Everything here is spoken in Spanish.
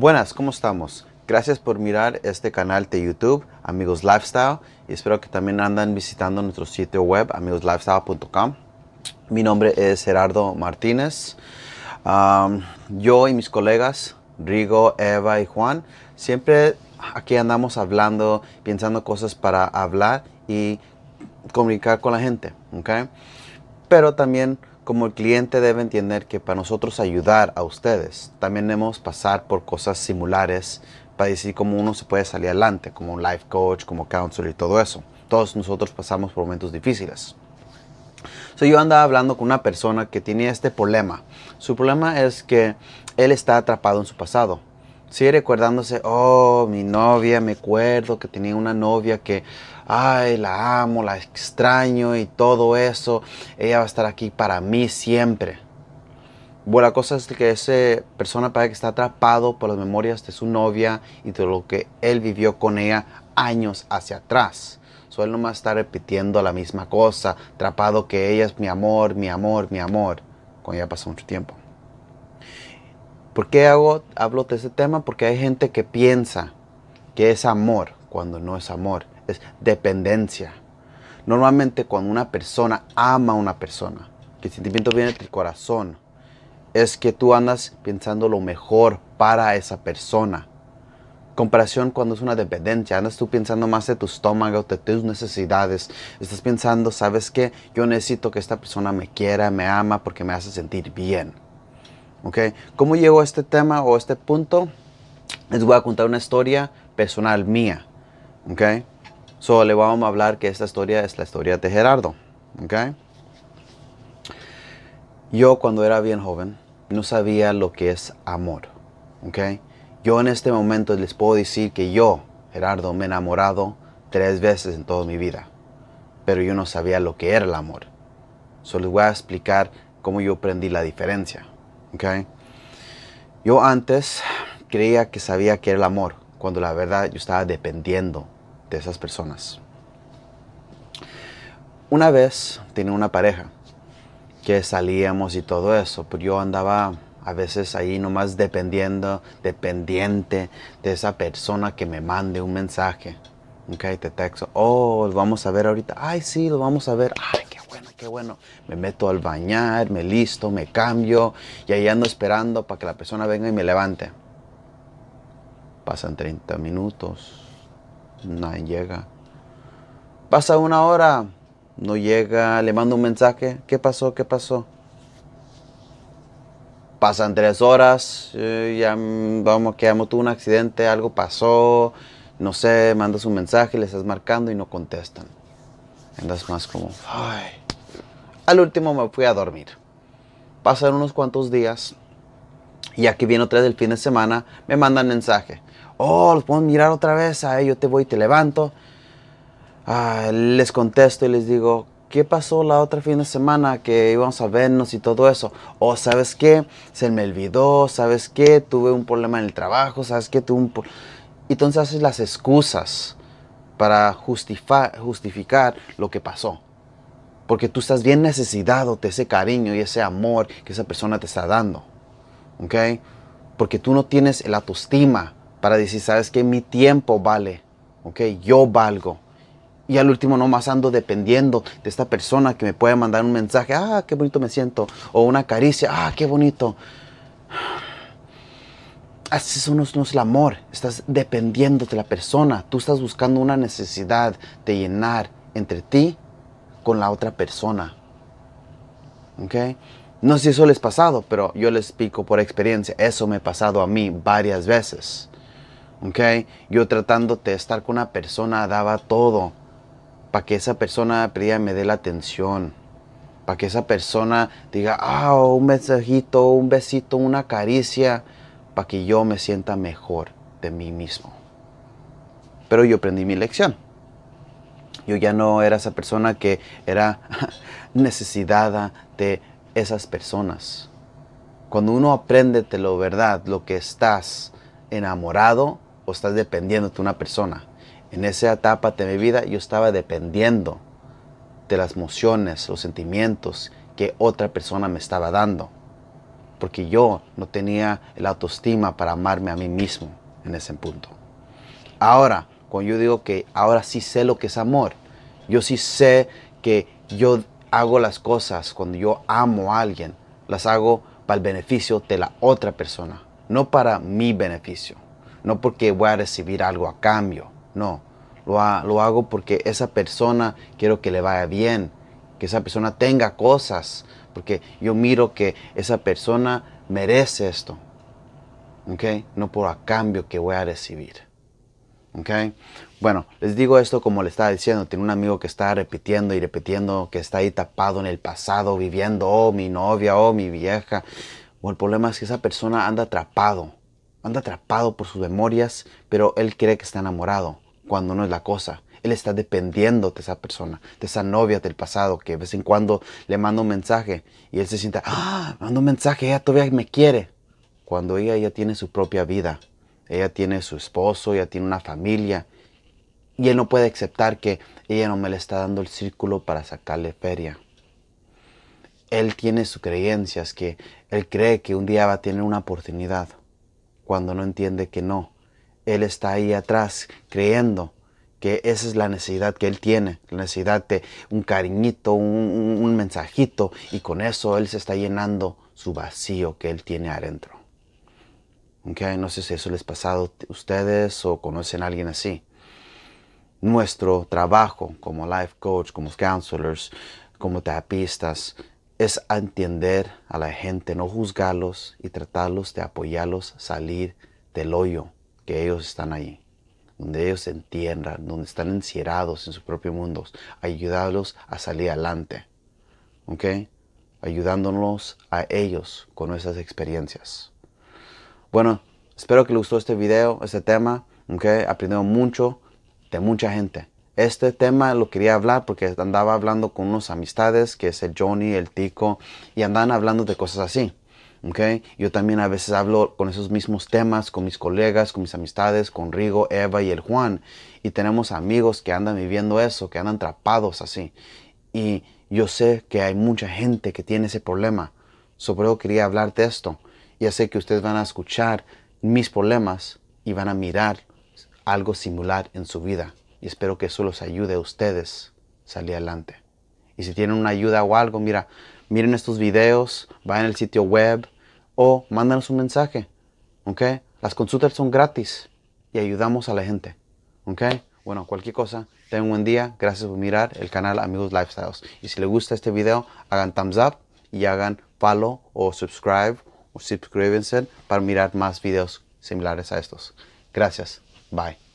Buenas, ¿cómo estamos? Gracias por mirar este canal de YouTube, Amigos Lifestyle, y espero que también andan visitando nuestro sitio web, amigoslifestyle.com. Mi nombre es Gerardo Martínez. yo y mis colegas, Rigo, Eva y Juan, siempre aquí andamos hablando, pensando cosas para hablar y comunicar con la gente, ¿ok? Pero también como el cliente debe entender que para nosotros ayudar a ustedes, también hemos pasar por cosas similares para decir cómo uno se puede salir adelante, como un life coach, como counselor y todo eso. Todos nosotros pasamos por momentos difíciles. So, yo andaba hablando con una persona que tiene este problema. Su problema es que él está atrapado en su pasado sigue recordándose, oh, mi novia, me acuerdo que tenía una novia que, ay, la amo, la extraño y todo eso, ella va a estar aquí para mí siempre. Bueno, la cosa es que esa persona parece que está atrapado por las memorias de su novia y de lo que él vivió con ella años hacia atrás. suelo él nomás repitiendo la misma cosa, atrapado que ella es mi amor, mi amor, mi amor, cuando ya pasó mucho tiempo. ¿Por qué hago, hablo de ese tema? Porque hay gente que piensa que es amor cuando no es amor, es dependencia. Normalmente cuando una persona ama a una persona, que el sentimiento viene del corazón, es que tú andas pensando lo mejor para esa persona. Comparación cuando es una dependencia, andas tú pensando más de tu estómago, de tus necesidades. Estás pensando, ¿sabes qué? Yo necesito que esta persona me quiera, me ama porque me hace sentir bien. ¿Cómo llegó a este tema o a este punto? Les voy a contar una historia personal mía, Solo le vamos a hablar que esta historia es la historia de Gerardo, Yo cuando era bien joven no sabía lo que es amor, Yo en este momento les puedo decir que yo, Gerardo, me he enamorado tres veces en toda mi vida, pero yo no sabía lo que era el amor. Solo les voy a explicar cómo yo aprendí la diferencia. Okay. Yo antes creía que sabía que era el amor, cuando la verdad yo estaba dependiendo de esas personas. Una vez tenía una pareja que salíamos y todo eso, pero pues yo andaba a veces ahí nomás dependiendo, dependiente de esa persona que me mande un mensaje. Ok, te texto. Oh, lo vamos a ver ahorita. Ay, sí, lo vamos a ver. Ay, bueno, qué bueno. Me meto al bañar, me listo, me cambio y ahí ando esperando para que la persona venga y me levante. Pasan 30 minutos, nadie llega. Pasa una hora, no llega, le mando un mensaje, ¿qué pasó? ¿Qué pasó? Pasan tres horas, eh, ya mm, vamos, quedamos, tuvo un accidente, algo pasó, no sé, mandas un mensaje, le estás marcando y no contestan. Andas más como, ay, al último me fui a dormir. Pasaron unos cuantos días y aquí viene otra vez el fin de semana, me mandan mensaje. Oh, los puedo mirar otra vez, a yo te voy y te levanto. Ah, les contesto y les digo, ¿qué pasó la otra fin de semana que íbamos a vernos y todo eso? O oh, sabes qué, se me olvidó, sabes qué, tuve un problema en el trabajo, sabes qué, tuve un... Entonces haces las excusas para justificar lo que pasó. Porque tú estás bien necesitado de ese cariño y ese amor que esa persona te está dando. ¿Ok? Porque tú no tienes la autoestima para decir, sabes que mi tiempo vale. ¿Ok? Yo valgo. Y al último nomás ando dependiendo de esta persona que me puede mandar un mensaje, ah, qué bonito me siento. O una caricia, ah, qué bonito. Así eso no es, el amor. Estás dependiendo de la persona. Tú estás buscando una necesidad de llenar entre ti la otra persona. ¿Ok? No sé si eso les ha pasado, pero yo les explico por experiencia. Eso me ha pasado a mí varias veces. ¿Ok? Yo tratando de estar con una persona daba todo para que esa persona me dé la atención. Para que esa persona diga, ah, un mensajito, un besito, una caricia. Para que yo me sienta mejor de mí mismo. Pero yo aprendí mi lección. Yo ya no era esa persona que era necesitada de esas personas. Cuando uno aprende de lo verdad, lo que estás enamorado o estás dependiendo de una persona. En esa etapa de mi vida yo estaba dependiendo de las emociones, los sentimientos que otra persona me estaba dando. Porque yo no tenía la autoestima para amarme a mí mismo en ese punto. Ahora, cuando yo digo que ahora sí sé lo que es amor, yo sí sé que yo hago las cosas cuando yo amo a alguien, las hago para el beneficio de la otra persona, no para mi beneficio, no porque voy a recibir algo a cambio, no. Lo, hago porque esa persona quiero que le vaya bien, que esa persona tenga cosas, porque yo miro que esa persona merece esto, ¿ok? No por a cambio que voy a recibir. Okay. Bueno, les digo esto como le estaba diciendo, tiene un amigo que está repitiendo y repitiendo, que está ahí tapado en el pasado, viviendo, oh, mi novia, oh, mi vieja. O el problema es que esa persona anda atrapado, anda atrapado por sus memorias, pero él cree que está enamorado, cuando no es la cosa. Él está dependiendo de esa persona, de esa novia del pasado, que de vez en cuando le manda un mensaje y él se siente, ah, mando un mensaje, ella todavía me quiere. Cuando ella ya tiene su propia vida, ella tiene su esposo, ella tiene una familia. Y él no puede aceptar que ella no me le está dando el círculo para sacarle feria. Él tiene sus creencias, que él cree que un día va a tener una oportunidad, cuando no entiende que no. Él está ahí atrás creyendo que esa es la necesidad que él tiene, la necesidad de un cariñito, un, un mensajito, y con eso él se está llenando su vacío que él tiene adentro no sé si eso les ha pasado a ustedes o conocen a alguien así. Nuestro trabajo como life coach, como counselors, como terapistas, es entender a la gente, no juzgarlos y tratarlos de apoyarlos salir del hoyo que ellos están ahí, donde ellos se entiendan, donde están encierrados en su propio mundo, ayudarlos a salir adelante, ¿ok? Ayudándonos a ellos con nuestras experiencias. Bueno, espero que les gustó este video, este tema. Okay? Aprendió mucho de mucha gente. Este tema lo quería hablar porque andaba hablando con unos amistades, que es el Johnny, el Tico, y andan hablando de cosas así. Okay? Yo también a veces hablo con esos mismos temas, con mis colegas, con mis amistades, con Rigo, Eva y el Juan. Y tenemos amigos que andan viviendo eso, que andan atrapados así. Y yo sé que hay mucha gente que tiene ese problema. Sobre todo quería hablarte de esto. Ya sé que ustedes van a escuchar mis problemas y van a mirar algo similar en su vida. Y espero que eso los ayude a ustedes a salir adelante. Y si tienen una ayuda o algo, mira, miren estos videos, vayan al sitio web o mándanos un mensaje. ¿Ok? Las consultas son gratis y ayudamos a la gente. ¿Ok? Bueno, cualquier cosa, tengan un buen día. Gracias por mirar el canal Amigos Lifestyles. Y si les gusta este video, hagan thumbs up y hagan follow o subscribe o suscríbanse para mirar más videos similares a estos. Gracias. Bye.